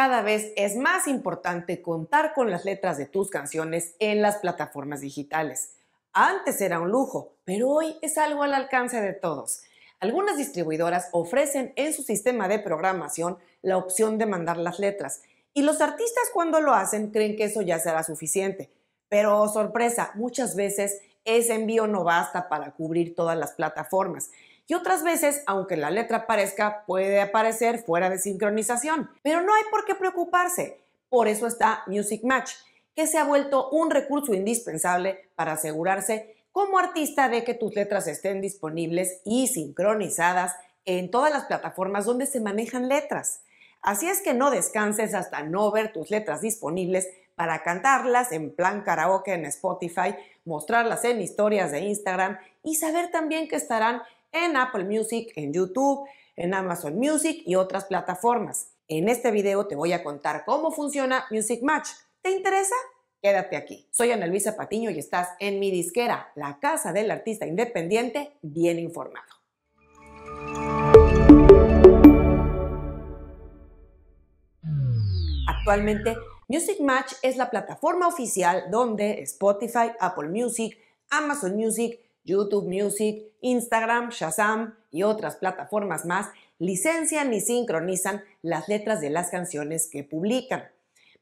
cada vez es más importante contar con las letras de tus canciones en las plataformas digitales. Antes era un lujo, pero hoy es algo al alcance de todos. Algunas distribuidoras ofrecen en su sistema de programación la opción de mandar las letras y los artistas cuando lo hacen creen que eso ya será suficiente. Pero oh, sorpresa, muchas veces ese envío no basta para cubrir todas las plataformas y otras veces, aunque la letra parezca puede aparecer fuera de sincronización. Pero no hay por qué preocuparse. Por eso está Music Match, que se ha vuelto un recurso indispensable para asegurarse como artista de que tus letras estén disponibles y sincronizadas en todas las plataformas donde se manejan letras. Así es que no descanses hasta no ver tus letras disponibles para cantarlas en plan karaoke en Spotify, mostrarlas en historias de Instagram y saber también que estarán en Apple Music, en YouTube, en Amazon Music y otras plataformas. En este video te voy a contar cómo funciona Music Match. ¿Te interesa? Quédate aquí. Soy Ana Luisa Patiño y estás en mi disquera, la casa del artista independiente, bien informado. Actualmente, Music Match es la plataforma oficial donde Spotify, Apple Music, Amazon Music, YouTube Music, Instagram, Shazam y otras plataformas más licencian y sincronizan las letras de las canciones que publican.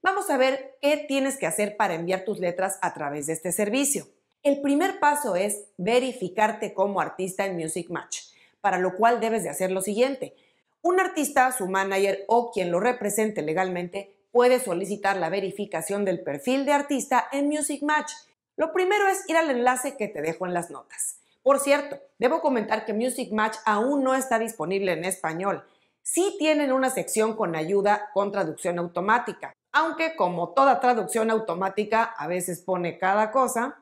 Vamos a ver qué tienes que hacer para enviar tus letras a través de este servicio. El primer paso es verificarte como artista en Music Match, para lo cual debes de hacer lo siguiente. Un artista, su manager o quien lo represente legalmente puede solicitar la verificación del perfil de artista en Music Match lo primero es ir al enlace que te dejo en las notas. Por cierto, debo comentar que Music Match aún no está disponible en español. Sí tienen una sección con ayuda con traducción automática, aunque como toda traducción automática a veces pone cada cosa.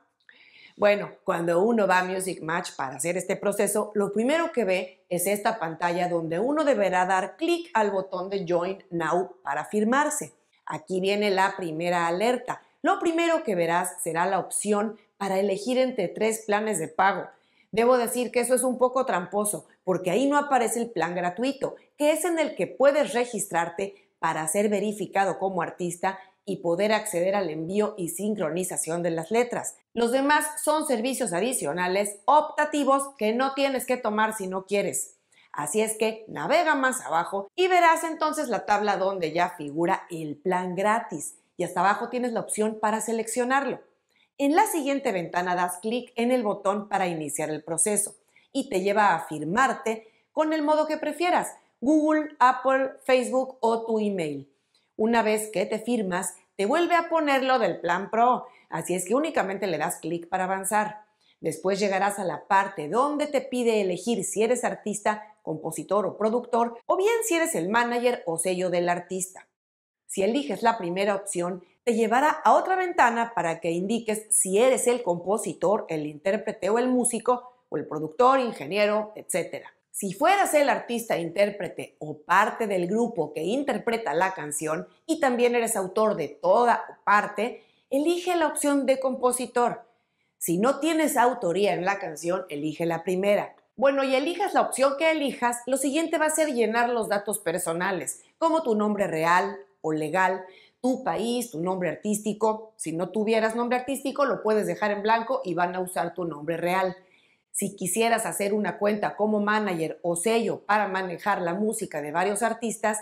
Bueno, cuando uno va a Music Match para hacer este proceso, lo primero que ve es esta pantalla donde uno deberá dar clic al botón de Join Now para firmarse. Aquí viene la primera alerta lo primero que verás será la opción para elegir entre tres planes de pago. Debo decir que eso es un poco tramposo, porque ahí no aparece el plan gratuito, que es en el que puedes registrarte para ser verificado como artista y poder acceder al envío y sincronización de las letras. Los demás son servicios adicionales optativos que no tienes que tomar si no quieres. Así es que navega más abajo y verás entonces la tabla donde ya figura el plan gratis y hasta abajo tienes la opción para seleccionarlo. En la siguiente ventana das clic en el botón para iniciar el proceso y te lleva a firmarte con el modo que prefieras, Google, Apple, Facebook o tu email. Una vez que te firmas, te vuelve a ponerlo del plan Pro, así es que únicamente le das clic para avanzar. Después llegarás a la parte donde te pide elegir si eres artista, compositor o productor, o bien si eres el manager o sello del artista si eliges la primera opción, te llevará a otra ventana para que indiques si eres el compositor, el intérprete o el músico, o el productor, ingeniero, etc. Si fueras el artista, intérprete o parte del grupo que interpreta la canción y también eres autor de toda o parte, elige la opción de compositor. Si no tienes autoría en la canción, elige la primera. Bueno, y elijas la opción que elijas, lo siguiente va a ser llenar los datos personales, como tu nombre real, legal tu país, tu nombre artístico. Si no tuvieras nombre artístico, lo puedes dejar en blanco y van a usar tu nombre real. Si quisieras hacer una cuenta como manager o sello para manejar la música de varios artistas,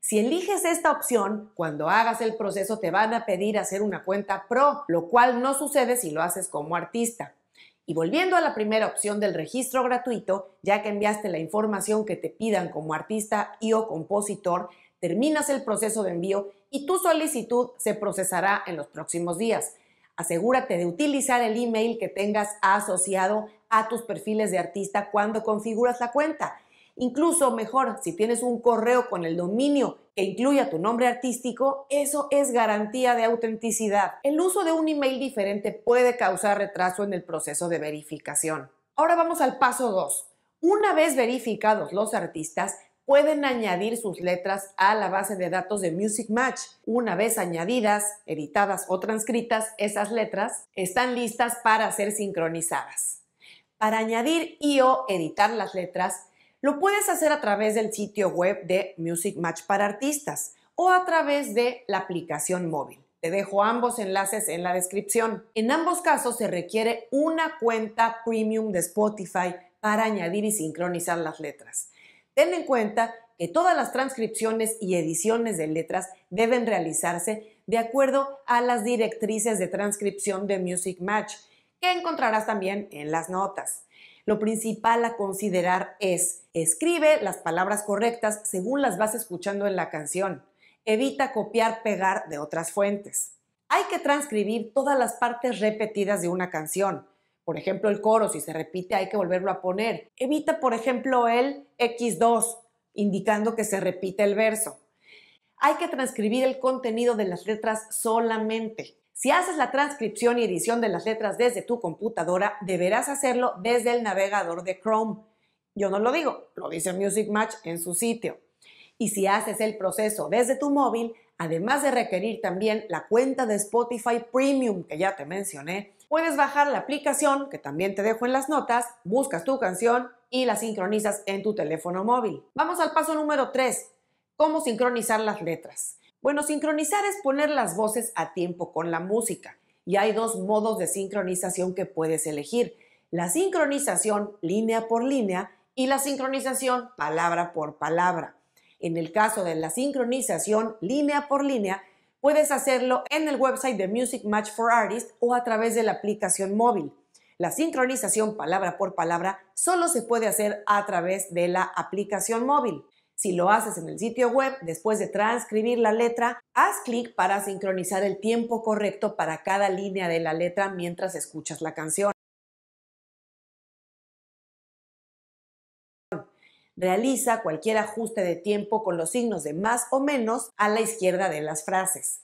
si eliges esta opción, cuando hagas el proceso te van a pedir hacer una cuenta pro, lo cual no sucede si lo haces como artista. Y volviendo a la primera opción del registro gratuito, ya que enviaste la información que te pidan como artista y o compositor, terminas el proceso de envío y tu solicitud se procesará en los próximos días. Asegúrate de utilizar el email que tengas asociado a tus perfiles de artista cuando configuras la cuenta. Incluso mejor, si tienes un correo con el dominio que incluya tu nombre artístico, eso es garantía de autenticidad. El uso de un email diferente puede causar retraso en el proceso de verificación. Ahora vamos al paso 2. Una vez verificados los artistas, pueden añadir sus letras a la base de datos de Music Match. Una vez añadidas, editadas o transcritas, esas letras están listas para ser sincronizadas. Para añadir y o editar las letras, lo puedes hacer a través del sitio web de Music Match para Artistas o a través de la aplicación móvil. Te dejo ambos enlaces en la descripción. En ambos casos se requiere una cuenta premium de Spotify para añadir y sincronizar las letras. Ten en cuenta que todas las transcripciones y ediciones de letras deben realizarse de acuerdo a las directrices de transcripción de Music Match, que encontrarás también en las notas. Lo principal a considerar es, escribe las palabras correctas según las vas escuchando en la canción. Evita copiar, pegar de otras fuentes. Hay que transcribir todas las partes repetidas de una canción. Por ejemplo, el coro, si se repite, hay que volverlo a poner. Evita, por ejemplo, el X2, indicando que se repite el verso. Hay que transcribir el contenido de las letras solamente. Si haces la transcripción y edición de las letras desde tu computadora, deberás hacerlo desde el navegador de Chrome. Yo no lo digo, lo dice Music Match en su sitio. Y si haces el proceso desde tu móvil, además de requerir también la cuenta de Spotify Premium que ya te mencioné, Puedes bajar la aplicación, que también te dejo en las notas, buscas tu canción y la sincronizas en tu teléfono móvil. Vamos al paso número 3, cómo sincronizar las letras. Bueno, sincronizar es poner las voces a tiempo con la música y hay dos modos de sincronización que puedes elegir. La sincronización línea por línea y la sincronización palabra por palabra. En el caso de la sincronización línea por línea, puedes hacerlo en el website de Music Match for Artists o a través de la aplicación móvil. La sincronización palabra por palabra solo se puede hacer a través de la aplicación móvil. Si lo haces en el sitio web, después de transcribir la letra, haz clic para sincronizar el tiempo correcto para cada línea de la letra mientras escuchas la canción. Realiza cualquier ajuste de tiempo con los signos de más o menos a la izquierda de las frases.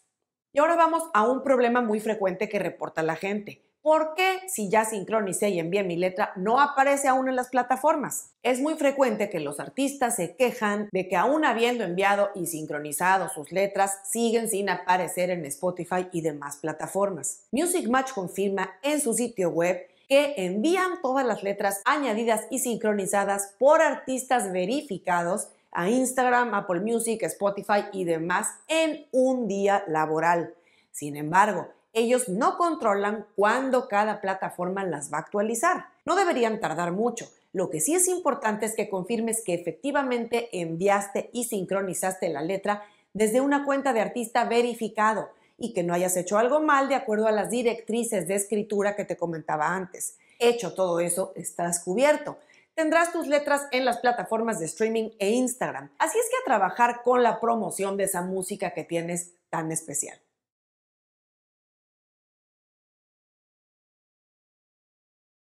Y ahora vamos a un problema muy frecuente que reporta la gente. ¿Por qué si ya sincronicé y envié mi letra no aparece aún en las plataformas? Es muy frecuente que los artistas se quejan de que aún habiendo enviado y sincronizado sus letras siguen sin aparecer en Spotify y demás plataformas. Music Match confirma en su sitio web que envían todas las letras añadidas y sincronizadas por artistas verificados a Instagram, Apple Music, Spotify y demás en un día laboral. Sin embargo, ellos no controlan cuándo cada plataforma las va a actualizar. No deberían tardar mucho. Lo que sí es importante es que confirmes que efectivamente enviaste y sincronizaste la letra desde una cuenta de artista verificado y que no hayas hecho algo mal de acuerdo a las directrices de escritura que te comentaba antes. Hecho todo eso, estás cubierto. Tendrás tus letras en las plataformas de streaming e Instagram. Así es que a trabajar con la promoción de esa música que tienes tan especial.